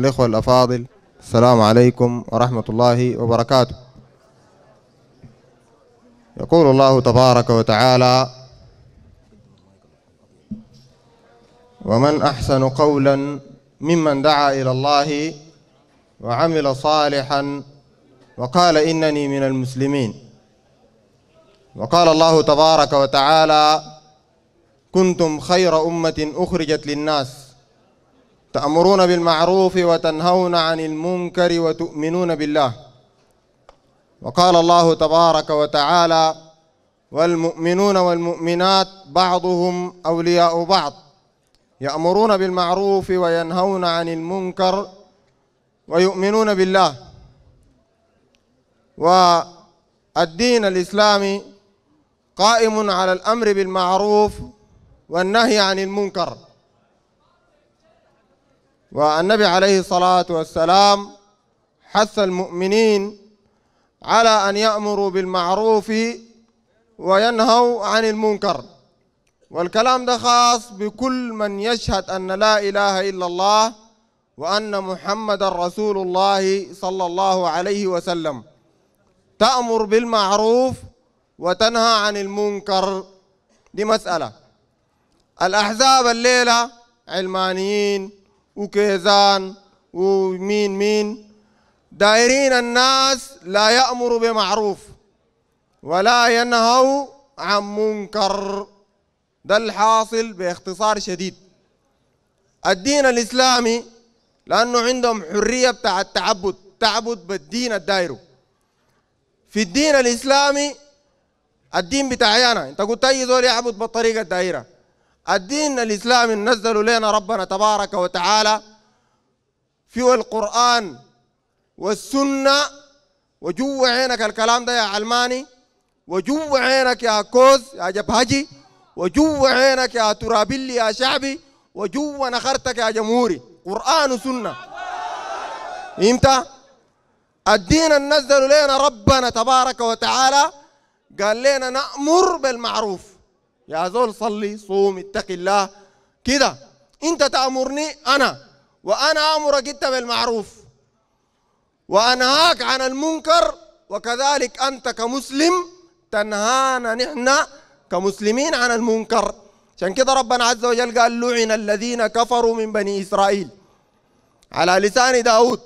الإخوة الأفاضل السلام عليكم ورحمة الله وبركاته يقول الله تبارك وتعالى ومن أحسن قولا ممن دعا إلى الله وعمل صالحا وقال إنني من المسلمين وقال الله تبارك وتعالى كنتم خير أمة أخرجت للناس تأمرون بالمعروف وتنهون عن المنكر وتؤمنون بالله وقال الله تبارك وتعالى والمؤمنون والمؤمنات بعضهم أولياء بعض يأمرون بالمعروف وينهون عن المنكر ويؤمنون بالله والدين الإسلامي قائم على الأمر بالمعروف والنهي عن المنكر والنبي عليه الصلاة والسلام حث المؤمنين على أن يأمروا بالمعروف وينهوا عن المنكر والكلام ده خاص بكل من يشهد أن لا إله إلا الله وأن محمد رسول الله صلى الله عليه وسلم تأمر بالمعروف وتنهى عن المنكر دي مسألة الأحزاب الليلة علمانيين وكيزان ومين مين دائرين الناس لا يأمر بمعروف ولا ينهوا عن منكر ده الحاصل باختصار شديد الدين الإسلامي لأنه عندهم حرية بتاع التعبد تعبد بالدين الدائر في الدين الإسلامي الدين بتاعي أنا أنت قلت أي زول يعبد بالطريقة الدائرة الدين الإسلامي نزل لنا ربنا تبارك وتعالى في القرآن والسنة وجو عينك الكلام ده يا علماني وجو عينك يا كوز يا جبهجي وجو عينك يا ترابلي يا شعبي وجو نخرتك يا جمهوري قرآن وسنة إمتى؟ الدين نزل لنا ربنا تبارك وتعالى قال لنا نأمر بالمعروف يا زول صلي صوم اتق الله كده انت تامرني انا وانا امرك انت بالمعروف وانهاك عن المنكر وكذلك انت كمسلم تنهانا نحن كمسلمين عن المنكر عشان كده ربنا عز وجل قال لعن الذين كفروا من بني اسرائيل على لسان داود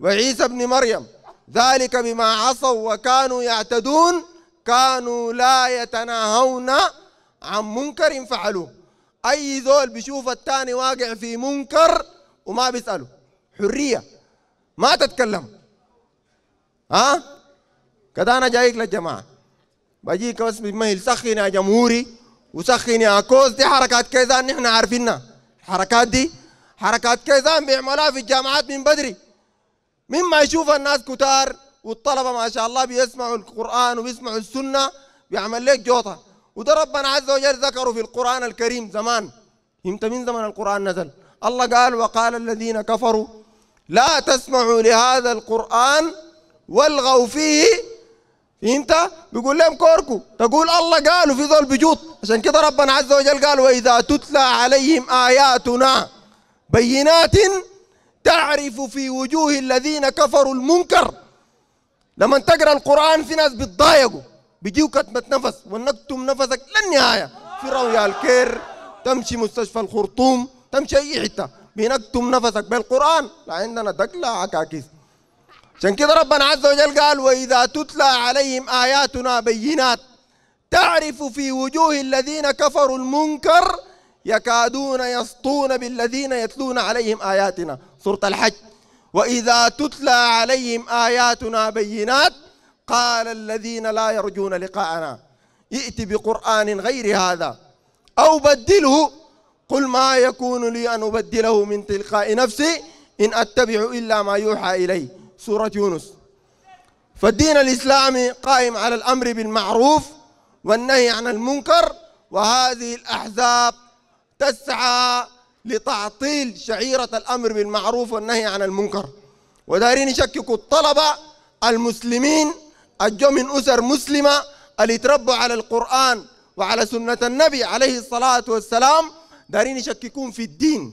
وعيسى ابن مريم ذلك بما عصوا وكانوا يعتدون كانوا لا يتناهون عن منكر فعلوه اي زول بيشوف الثاني واقع في منكر وما بيساله حريه ما تتكلم ها كذا انا جايك للجماعه بجيك بس بميل سخن يا جمهوري وسخن يا كوز دي حركات كيزان نحن عارفينها الحركات دي حركات كيزان بيعملوها في الجامعات من بدري مما يشوف الناس كتار والطلبه ما شاء الله بيسمعوا القران وبيسمعوا السنه بيعمل لك جوطه وده ربنا عز وجل ذكره في القرآن الكريم زمان امتى من زمن القرآن نزل الله قال وقال الذين كفروا لا تسمعوا لهذا القرآن والغوا فيه انت بيقول لهم كوركو تقول الله قالوا في ذول بجوط عشان كده ربنا عز وجل قال وإذا تتلى عليهم آياتنا بينات تعرف في وجوه الذين كفروا المنكر لما تقرا القرآن في ناس بتضايقوا بيجيو كتمة نفس ونكتم نفسك للنهاية في رويال الكير تمشي مستشفى الخرطوم تمشي أي حتة بنكتم نفسك بالقرآن لا عندنا دقلة عكاكيس عشان كده ربنا عز وجل قال وإذا تتلى عليهم آياتنا بينات تعرف في وجوه الذين كفروا المنكر يكادون يسطون بالذين يتلون عليهم آياتنا سورة الحج وإذا تتلى عليهم آياتنا بينات قال الذين لا يرجون لقاءنا ائت بقرآن غير هذا أو بدله قل ما يكون لي أن أبدله من تلقاء نفسي إن أتبع إلا ما يوحى إلي سورة يونس فالدين الإسلامي قائم على الأمر بالمعروف والنهي عن المنكر وهذه الأحزاب تسعى لتعطيل شعيرة الأمر بالمعروف والنهي عن المنكر ودارين يشككوا الطلبة المسلمين الجو من أسر مسلمة اللي تربوا على القرآن وعلى سنة النبي عليه الصلاة والسلام دارين يشككون في الدين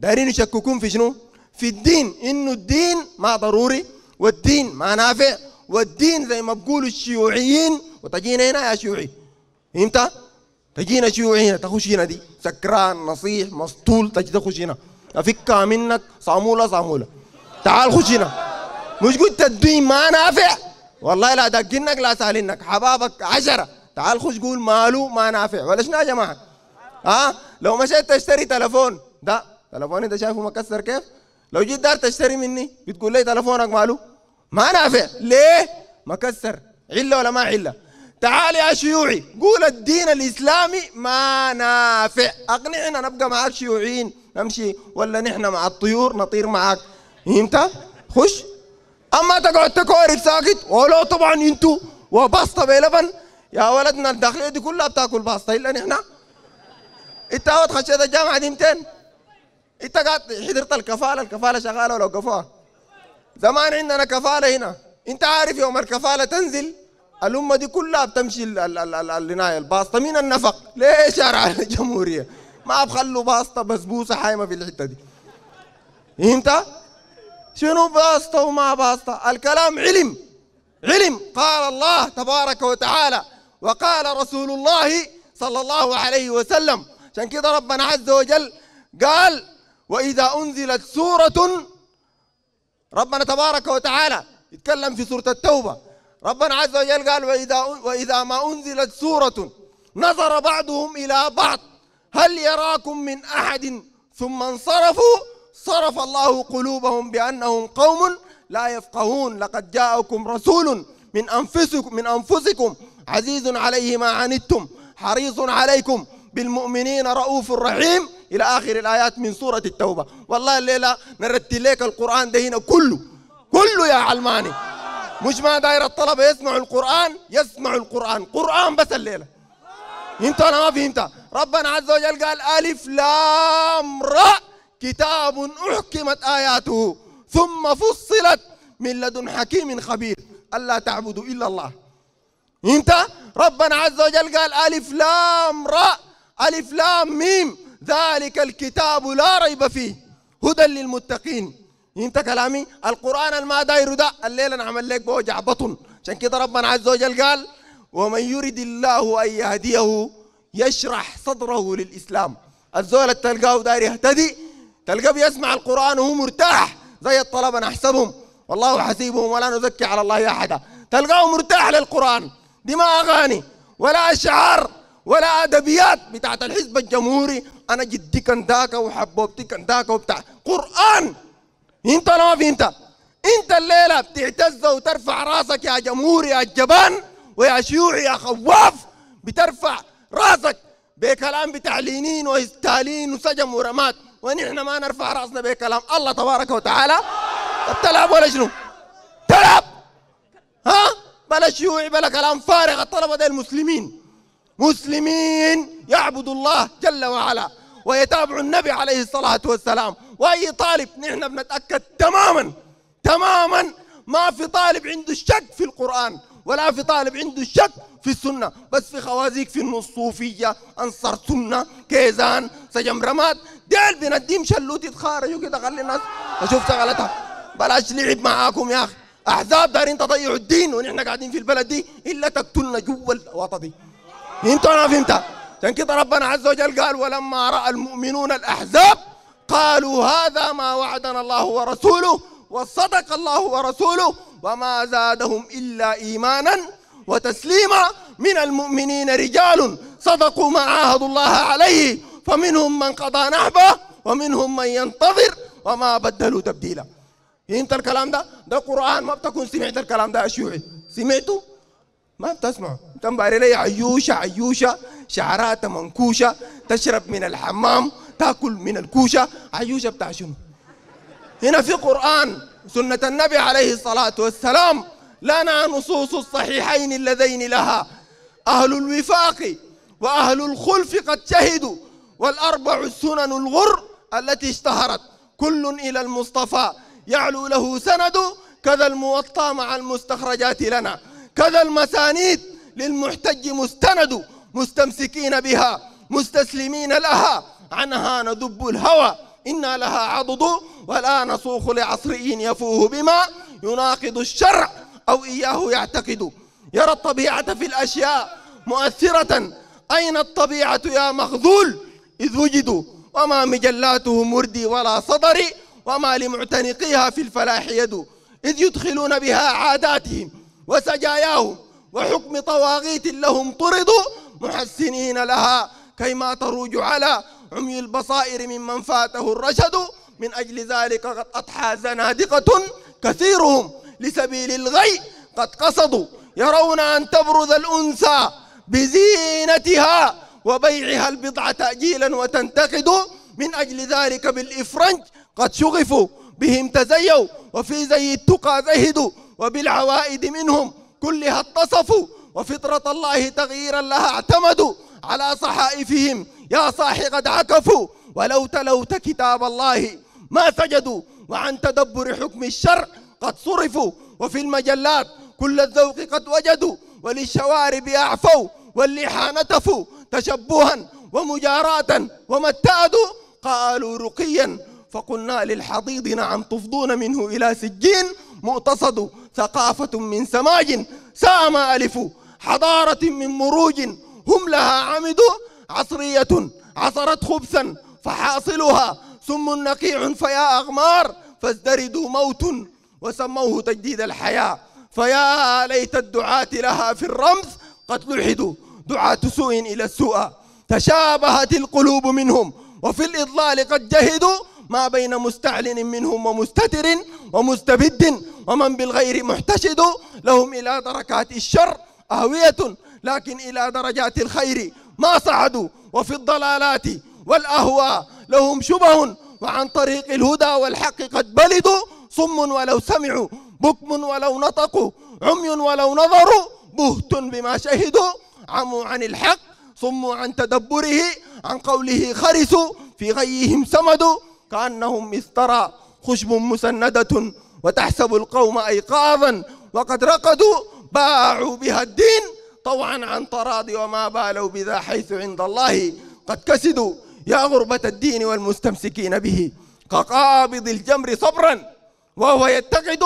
دارين يشككون في شنو؟ في الدين إنه الدين ما ضروري والدين ما نافع والدين زي ما بقولوا الشيوعيين وتجينا هنا يا شيوعي انت تجينا شيوعي هنا تخش هنا دي سكران نصيح مسطول تجي تخش هنا افكها منك صاموله صاموله تعال خش هنا مش قلت الدين ما نافع والله لا دقنك لا سالنك حبابك عشرة تعال خش قول ماله ما نافع ولا شنو يا جماعة ها لو مشيت تشتري تلفون ده تلفوني ده شايفه مكسر كيف لو جيت دار تشتري مني بتقول لي تلفونك ماله ما نافع ليه مكسر علة ولا ما علة تعال يا شيوعي قول الدين الإسلامي ما نافع أقنعنا نبقى معاك شيوعيين نمشي ولا نحن مع الطيور نطير معاك انت خش اما تقعد تكورك ساكت ولو طبعا انتوا وباسطة بلبن يا ولدنا الداخليه دي كلها بتاكل باسطة الا نحن انت اوت خشيت الجامعه دي متين انت قاعد حضرت الكفاله الكفاله شغاله ولو كفاها زمان عندنا كفاله هنا انت عارف يوم الكفاله تنزل الامه دي كلها بتمشي العنايه الباسطه من النفق ليه شارع الجمهوريه ما بخلوا باسطه بسبوسه حايمه في الحته دي انت شنو باسطة وما باسطة الكلام علم علم قال الله تبارك وتعالى وقال رسول الله صلى الله عليه وسلم عشان كده ربنا عز وجل قال وإذا أنزلت سورة ربنا تبارك وتعالى يتكلم في سورة التوبة ربنا عز وجل قال وإذا, وإذا ما أنزلت سورة نظر بعضهم إلى بعض هل يراكم من أحد ثم انصرفوا صرف الله قلوبهم بأنهم قوم لا يفقهون لقد جاءكم رسول من أنفسكم من أنفسكم عزيز عليه ما عنتم حريص عليكم بالمؤمنين رؤوف رحيم إلى آخر الآيات من سورة التوبة والله الليلة نرتل لك القرآن ده هنا كله كله يا علماني مش ما داير الطلبة يسمعوا القرآن يسمعوا القرآن قرآن بس الليلة انت انا ما فهمتها ربنا عز وجل قال ألف لام رأ كتاب أحكمت آياته ثم فصلت من لدن حكيم خبير ألا تعبدوا إلا الله انت ربنا عز وجل قال ألف لام راء ألف لام ميم ذلك الكتاب لا ريب فيه هدى للمتقين انت كلامي القرآن الما داير ده الليلة نعمل لك بوجع بطن عشان كده ربنا عز وجل قال ومن يرد الله أن يهديه يشرح صدره للإسلام الزول التلقاه داير يهتدي تلقاه بيسمع القرآن وهو مرتاح زي الطلبة نحسبهم والله حسيبهم ولا نزكي على الله أحدا تلقاه مرتاح للقرآن دي ما أغاني ولا أشعار ولا أدبيات بتاعت الحزب الجمهوري أنا جدي كان ذاك وحبوبتي كان ذاك وبتاع قرآن أنت ما في أنت أنت الليلة بتعتز وترفع راسك يا جمهوري يا جبان ويا شيوعي يا خواف بترفع راسك بكلام بتاع لينين وسجم ورمات ونحن ما نرفع راسنا بكلام الله تبارك وتعالى تلعب ولا شنو تلعب ها بلا شيوعي بلا كلام فارغ الطلبه ده المسلمين مسلمين يعبدوا الله جل وعلا ويتابعوا النبي عليه الصلاه والسلام واي طالب نحن بنتاكد تماما تماما ما في طالب عنده شك في القران ولا في طالب عنده شك في السنة بس في خوازيك في النصوفيه صوفية أنصر سنة كيزان سجم رماد ديل بنديم شلوتي تخارجوا كده خلي الناس اشوف شغلتها بلاش لعب معاكم يا أخي أحزاب دارين تضيعوا الدين ونحن قاعدين في البلد دي إلا تقتلنا جوا الوطن دي انتوا أنا فهمتها عشان كده ربنا عز وجل قال ولما رأى المؤمنون الأحزاب قالوا هذا ما وعدنا الله ورسوله وصدق الله ورسوله وما زادهم إلا إيمانا وتسليما من المؤمنين رجال صدقوا ما عاهدوا الله عليه فمنهم من قضى نحبه ومنهم من ينتظر وما بدلوا تبديلا فهمت الكلام ده؟ ده قرآن ما بتكون سمعت الكلام ده يا شيوعي سمعته؟ ما بتسمعه انت مباري لي عيوشة عيوشة شعراتها منكوشة تشرب من الحمام تاكل من الكوشة عيوشة بتاع شنو؟ هنا في قرآن سنة النبي عليه الصلاة والسلام لنا نصوص الصحيحين اللذين لها أهل الوفاق وأهل الخلف قد شهدوا والأربع السنن الغر التي اشتهرت كل إلى المصطفى يعلو له سند كذا الموطى مع المستخرجات لنا كذا المسانيد للمحتج مستند مستمسكين بها مستسلمين لها عنها ندب الهوى إنا لها عضد ولا نصوخ لعصري يفوه بما يناقض الشرع أو إياه يعتقد يرى الطبيعة في الأشياء مؤثرة أين الطبيعة يا مخذول إذ وجدوا وما مجلاته مردي ولا صدري وما لمعتنقيها في الفلاح يد إذ يدخلون بها عاداتهم وسجاياهم وحكم طواغيت لهم طردوا محسنين لها كيما تروج على عمي البصائر ممن فاته الرشد من أجل ذلك قد أضحى زنادقة كثيرهم لسبيل الغي قد قصدوا يرون أن تبرز الأنثى بزينتها وبيعها البضع تأجيلا وتنتقد من أجل ذلك بالإفرنج قد شغفوا بهم تزيوا وفي زي التقى زهدوا وبالعوائد منهم كلها اتصفوا وفطرة الله تغييرا لها اعتمدوا على صحائفهم يا صاح قد عكفوا ولو تلوت كتاب الله ما سجدوا وعن تدبر حكم الشرع قد صرفوا وفي المجلات كل الذوق قد وجدوا وللشوارب أعفوا واللحى نتفوا تشبها ومجاراة وما اتأدوا قالوا رقيا فقلنا للحضيض نعم تفضون منه إلى سجين مؤتصد ثقافة من سماج ساء ما ألفوا حضارة من مروج هم لها عمدوا عصرية عصرت خبثا فحاصلها سم نقيع فيا أغمار فازدردوا موت وسموه تجديد الحياة فيا ليت الدعاة لها في الرمز قد لحدوا دعاة سوء إلى السوء تشابهت القلوب منهم وفي الإضلال قد جهدوا ما بين مستعلن منهم ومستتر ومستبد ومن بالغير محتشد لهم إلى دركات الشر أهوية لكن إلى درجات الخير ما صعدوا وفي الضلالات والأهواء لهم شبه وعن طريق الهدى والحق قد بلدوا صم ولو سمعوا بكم ولو نطقوا عمي ولو نظروا بهت بما شهدوا عموا عن الحق صموا عن تدبره عن قوله خرسوا في غيهم سمدوا كأنهم مسترى خشب مسندة وتحسب القوم أيقاظا وقد رقدوا باعوا بها الدين طوعا عن تراضي وما بالوا بذا حيث عند الله قد كسدوا يا غربة الدين والمستمسكين به كقابض الجمر صبرا وهو يتقد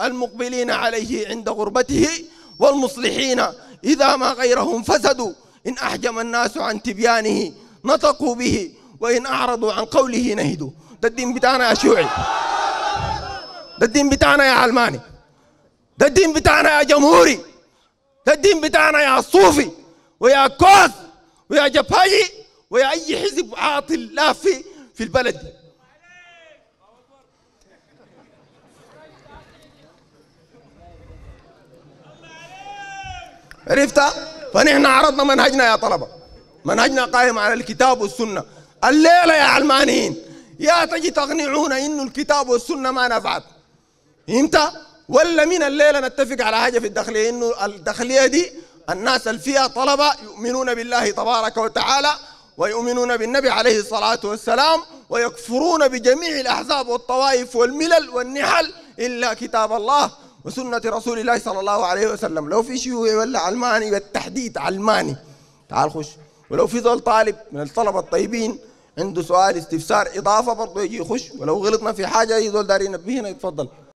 المقبلين عليه عند غربته والمصلحين إذا ما غيرهم فسدوا إن أحجم الناس عن تبيانه نطقوا به وإن أعرضوا عن قوله نهدوا ده الدين بتاعنا يا شيوعي ده الدين بتاعنا يا علماني ده الدين بتاعنا يا جمهوري ده الدين بتاعنا يا صوفي ويا كوس ويا جبهجي ويا أي حزب عاطل لافي في البلد عرفت؟ فنحن عرضنا منهجنا يا طلبة منهجنا قائم على الكتاب والسنة الليلة يا علمانيين يا تجي تقنعونا إنه الكتاب والسنة ما نفعت إمتى؟ ولا من الليلة نتفق على حاجة في الداخلية إنه الداخلية دي الناس اللي فيها طلبة يؤمنون بالله تبارك وتعالى ويؤمنون بالنبي عليه الصلاة والسلام ويكفرون بجميع الأحزاب والطوائف والملل والنحل إلا كتاب الله وسنة رسول الله صلى الله عليه وسلم لو في شيوعي ولا علماني بالتحديد علماني تعال خش ولو في زول طالب من الطلبة الطيبين عنده سؤال استفسار إضافة برضه يجي يخش ولو غلطنا في حاجة أي زول بهنا ينبهنا يتفضل